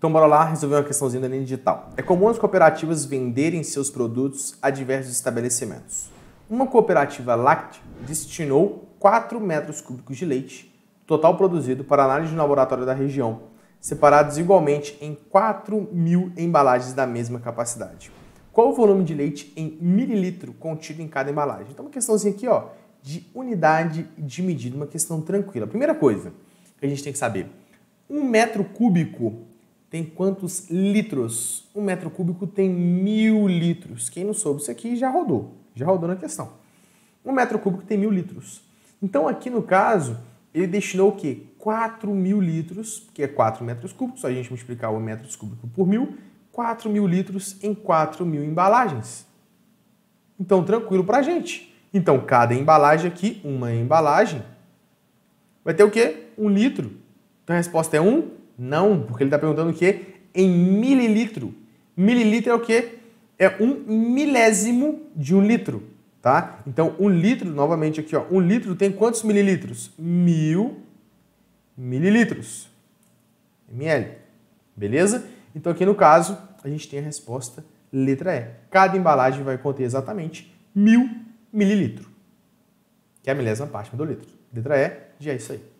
Então bora lá resolver uma questãozinha da linha digital. É comum as cooperativas venderem seus produtos a diversos estabelecimentos. Uma cooperativa láctea destinou 4 metros cúbicos de leite, total produzido para análise no laboratório da região, separados igualmente em 4 mil embalagens da mesma capacidade. Qual o volume de leite em mililitro contido em cada embalagem? Então uma questãozinha aqui ó, de unidade de medida, uma questão tranquila. Primeira coisa que a gente tem que saber, um metro cúbico tem quantos litros? Um metro cúbico tem mil litros. Quem não soube isso aqui já rodou, já rodou na questão. Um metro cúbico tem mil litros. Então aqui no caso, ele destinou o quê? 4 mil litros, que é 4 metros cúbicos, só a gente multiplicar o metro cúbico por mil, 4 mil litros em 4 mil embalagens. Então, tranquilo para a gente. Então, cada embalagem aqui, uma embalagem, vai ter o quê? Um litro. Então, a resposta é um. Não, porque ele está perguntando o quê? Em mililitro. Mililitro é o quê? É um milésimo de um litro, tá? Então, um litro, novamente aqui, ó, um litro tem quantos mililitros? Mil mililitros. Ml. Beleza? Então, aqui no caso, a gente tem a resposta letra E. Cada embalagem vai conter exatamente mil mililitro, que é a milésima parte do litro. Letra E, já é isso aí.